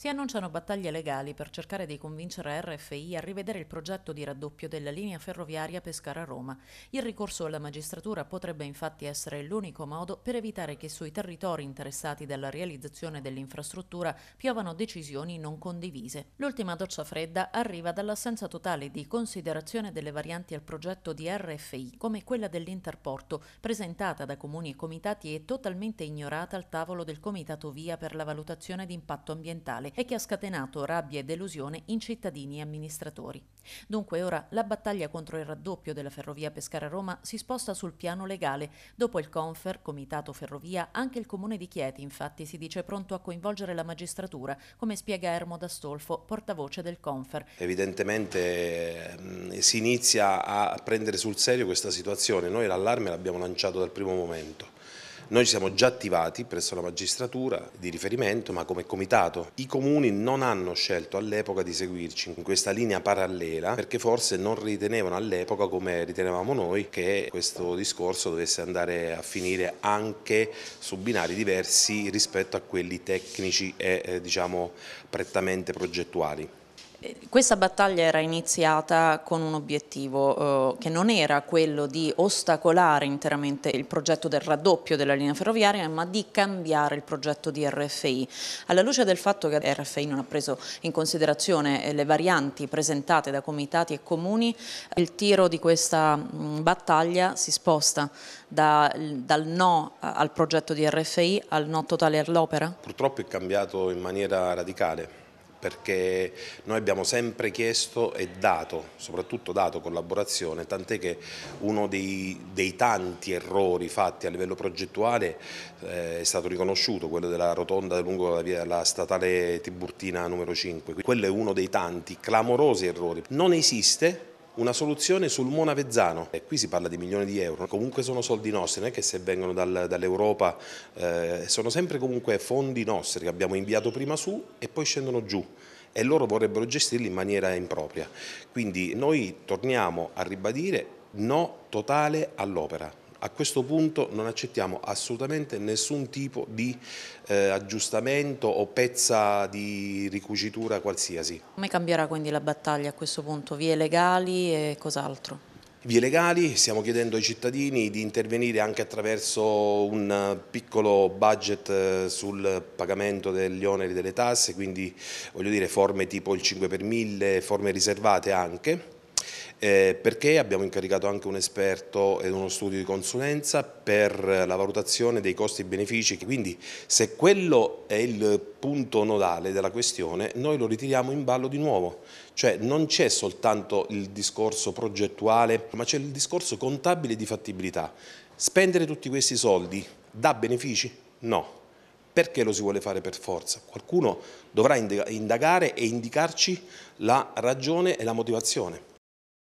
Si annunciano battaglie legali per cercare di convincere RFI a rivedere il progetto di raddoppio della linea ferroviaria Pescara-Roma. Il ricorso alla magistratura potrebbe infatti essere l'unico modo per evitare che sui territori interessati dalla realizzazione dell'infrastruttura piovano decisioni non condivise. L'ultima doccia fredda arriva dall'assenza totale di considerazione delle varianti al progetto di RFI, come quella dell'interporto, presentata da comuni e comitati e totalmente ignorata al tavolo del comitato via per la valutazione di impatto ambientale criminale e che ha scatenato rabbia e delusione in cittadini e amministratori. Dunque ora la battaglia contro il raddoppio della ferrovia Pescara-Roma si sposta sul piano legale. Dopo il Confer, Comitato Ferrovia, anche il Comune di Chieti infatti si dice pronto a coinvolgere la magistratura, come spiega Ermo D'Astolfo, portavoce del Confer. Evidentemente mm, si inizia a prendere sul serio questa situazione. Noi l'allarme l'abbiamo lanciato dal primo momento. Noi ci siamo già attivati presso la magistratura di riferimento, ma come comitato. I comuni non hanno scelto all'epoca di seguirci in questa linea parallela perché forse non ritenevano all'epoca, come ritenevamo noi, che questo discorso dovesse andare a finire anche su binari diversi rispetto a quelli tecnici e eh, diciamo prettamente progettuali. Questa battaglia era iniziata con un obiettivo eh, che non era quello di ostacolare interamente il progetto del raddoppio della linea ferroviaria ma di cambiare il progetto di RFI. Alla luce del fatto che RFI non ha preso in considerazione eh, le varianti presentate da comitati e comuni, il tiro di questa mm, battaglia si sposta da, dal no eh, al progetto di RFI al no totale all'opera? Purtroppo è cambiato in maniera radicale perché noi abbiamo sempre chiesto e dato, soprattutto dato collaborazione, tant'è che uno dei, dei, tanti errori fatti a livello progettuale eh, è stato riconosciuto, quello della rotonda lungo la, via, la statale Tiburtina numero 5, quello è uno dei tanti clamorosi errori. Non esiste una soluzione sul Monavezzano. E qui si parla di milioni di euro, comunque sono soldi nostri, non è che se vengono dal, dall'Europa, eh, sono sempre comunque fondi nostri che abbiamo inviato prima su e poi scendono giù e loro vorrebbero gestirli in maniera impropria. Quindi noi torniamo a ribadire no totale all'opera. A questo punto non accettiamo assolutamente nessun tipo di eh, aggiustamento o pezza di ricucitura qualsiasi. Come cambierà quindi la battaglia a questo punto? Vie legali e cos'altro? vie legali, stiamo chiedendo ai cittadini di intervenire anche attraverso un piccolo budget eh, sul pagamento degli oneri delle tasse, quindi voglio dire forme tipo il 5 per 1000, forme riservate anche eh, perché abbiamo incaricato anche un esperto ed uno studio di consulenza per la valutazione dei costi e benefici, quindi se quello è il punto nodale della questione noi lo ritiriamo in ballo di nuovo, cioè non c'è soltanto il discorso progettuale ma c'è il discorso contabile di fattibilità. Spendere tutti questi soldi dà benefici? No. Perché lo si vuole fare per forza? Qualcuno dovrà indagare e indicarci la ragione e la motivazione.